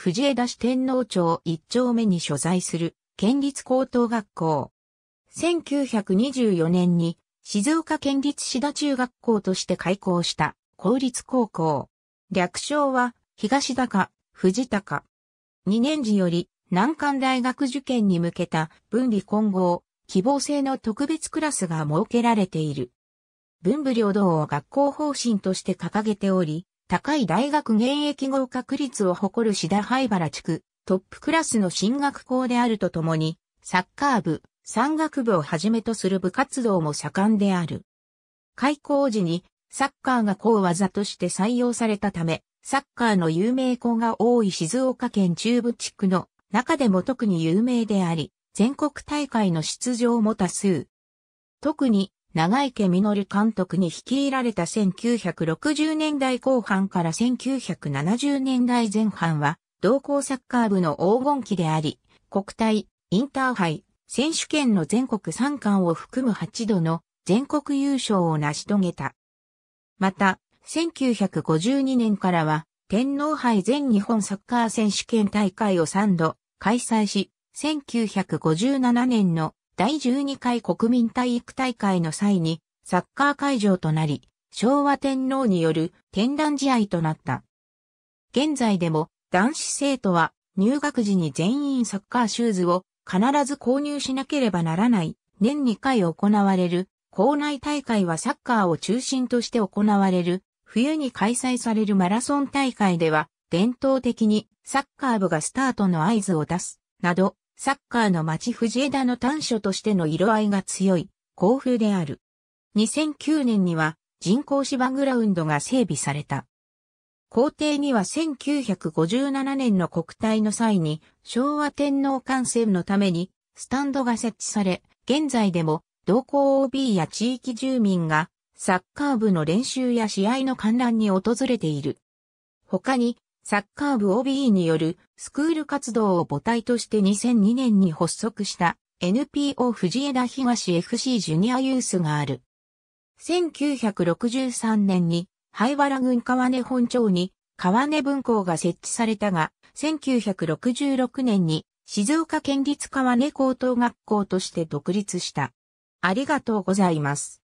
藤枝市天皇町一丁目に所在する県立高等学校。1924年に静岡県立志田中学校として開校した公立高校。略称は東高、藤高。2年時より南関大学受験に向けた分離混合、希望制の特別クラスが設けられている。文武両道を学校方針として掲げており、高い大学現役合格率を誇る志田灰原地区、トップクラスの進学校であるとともに、サッカー部、山岳部をはじめとする部活動も盛んである。開校時にサッカーが高技として採用されたため、サッカーの有名校が多い静岡県中部地区の中でも特に有名であり、全国大会の出場も多数。特に長池実監督に率いられた1960年代後半から1970年代前半は、同校サッカー部の黄金期であり、国体、インターハイ、選手権の全国3冠を含む8度の全国優勝を成し遂げた。また、1952年からは、天皇杯全日本サッカー選手権大会を3度開催し、1957年の第12回国民体育大会の際にサッカー会場となり、昭和天皇による展覧試合となった。現在でも男子生徒は入学時に全員サッカーシューズを必ず購入しなければならない年2回行われる校内大会はサッカーを中心として行われる冬に開催されるマラソン大会では伝統的にサッカー部がスタートの合図を出すなどサッカーの町藤枝の短所としての色合いが強い、甲府である。2009年には人工芝グラウンドが整備された。校庭には1957年の国体の際に昭和天皇観戦のためにスタンドが設置され、現在でも同校 OB や地域住民がサッカー部の練習や試合の観覧に訪れている。他にサッカー部 OB によるスクール活動を母体として2002年に発足した NPO 藤枝東 FC ジュニアユースがある。1963年に灰原郡川根本町に川根分校が設置されたが、1966年に静岡県立川根高等学校として独立した。ありがとうございます。